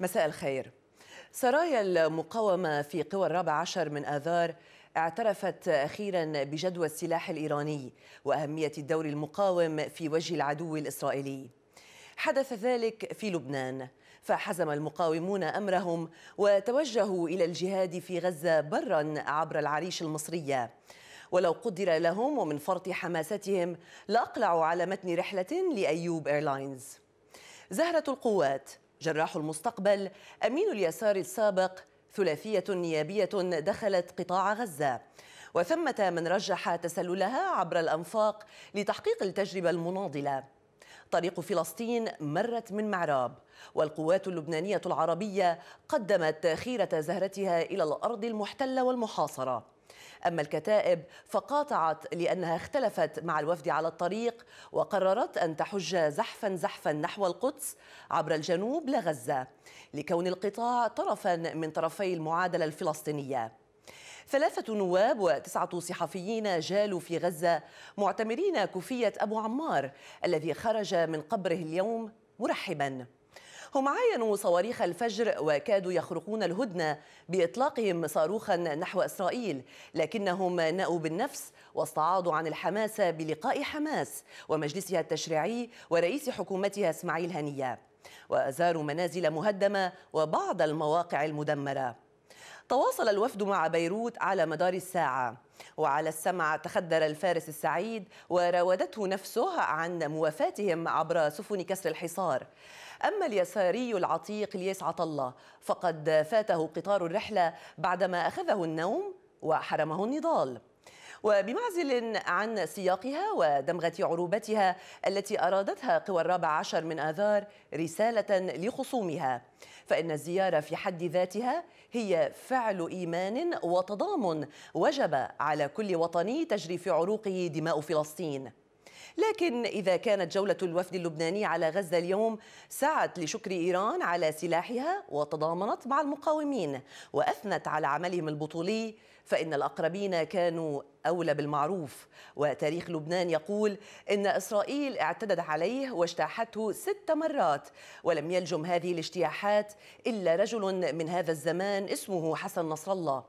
مساء الخير سرايا المقاومة في قوى الرابع عشر من آذار اعترفت أخيرا بجدوى السلاح الإيراني وأهمية الدور المقاوم في وجه العدو الإسرائيلي حدث ذلك في لبنان فحزم المقاومون أمرهم وتوجهوا إلى الجهاد في غزة برا عبر العريش المصرية ولو قدر لهم ومن فرط حماستهم لأقلعوا على متن رحلة لأيوب إيرلاينز زهرة القوات جراح المستقبل أمين اليسار السابق ثلاثية نيابية دخلت قطاع غزة وثمة من رجح تسللها عبر الأنفاق لتحقيق التجربة المناضلة طريق فلسطين مرت من معراب والقوات اللبنانية العربية قدمت خيرة زهرتها إلى الأرض المحتلة والمحاصرة أما الكتائب فقاطعت لأنها اختلفت مع الوفد على الطريق وقررت أن تحج زحفا زحفا نحو القدس عبر الجنوب لغزة لكون القطاع طرفا من طرفي المعادلة الفلسطينية ثلاثة نواب وتسعة صحفيين جالوا في غزة معتمرين كوفية أبو عمار الذي خرج من قبره اليوم مرحباً هم عاينوا صواريخ الفجر وكادوا يخرقون الهدنة بإطلاقهم صاروخا نحو إسرائيل لكنهم نأوا بالنفس واستعاضوا عن الحماسة بلقاء حماس ومجلسها التشريعي ورئيس حكومتها إسماعيل هنية وزاروا منازل مهدمة وبعض المواقع المدمرة تواصل الوفد مع بيروت على مدار الساعة وعلى السمع تخدر الفارس السعيد وراودته نفسه عن موافاتهم عبر سفن كسر الحصار أما اليساري العتيق ليس الله فقد فاته قطار الرحلة بعدما أخذه النوم وحرمه النضال وبمعزل عن سياقها ودمغة عروبتها التي أرادتها قوى الرابع عشر من آذار رسالة لخصومها فإن الزيارة في حد ذاتها هي فعل إيمان وتضامن وجب على كل وطني تجري في عروقه دماء فلسطين لكن إذا كانت جولة الوفد اللبناني على غزة اليوم سعت لشكر إيران على سلاحها وتضامنت مع المقاومين وأثنت على عملهم البطولي فإن الأقربين كانوا أولى بالمعروف وتاريخ لبنان يقول إن إسرائيل اعتدت عليه واجتاحته ست مرات ولم يلجم هذه الاجتياحات إلا رجل من هذا الزمان اسمه حسن نصر الله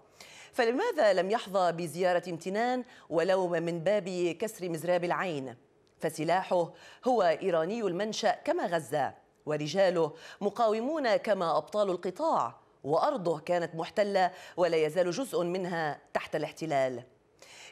فلماذا لم يحظى بزيارة امتنان ولو من باب كسر مزراب العين؟ فسلاحه هو إيراني المنشأ كما غزة ورجاله مقاومون كما أبطال القطاع وأرضه كانت محتلة ولا يزال جزء منها تحت الاحتلال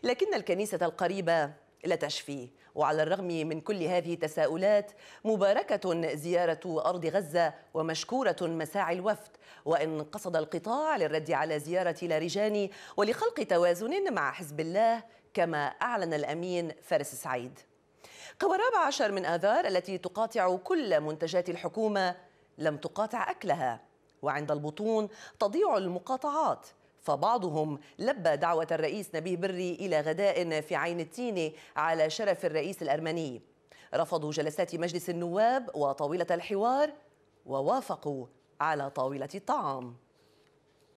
لكن الكنيسة القريبة لا تشفي وعلى الرغم من كل هذه التساؤلات مباركة زيارة أرض غزة ومشكورة مساعي الوفد وإن قصد القطاع للرد على زيارة لاريجاني ولخلق توازن مع حزب الله كما أعلن الأمين فارس سعيد الرابع عشر من آذار التي تقاطع كل منتجات الحكومة لم تقاطع أكلها وعند البطون تضيع المقاطعات فبعضهم لبى دعوة الرئيس نبيه بري إلى غداء في عين التينة على شرف الرئيس الأرمني رفضوا جلسات مجلس النواب وطاولة الحوار ووافقوا على طاولة الطعام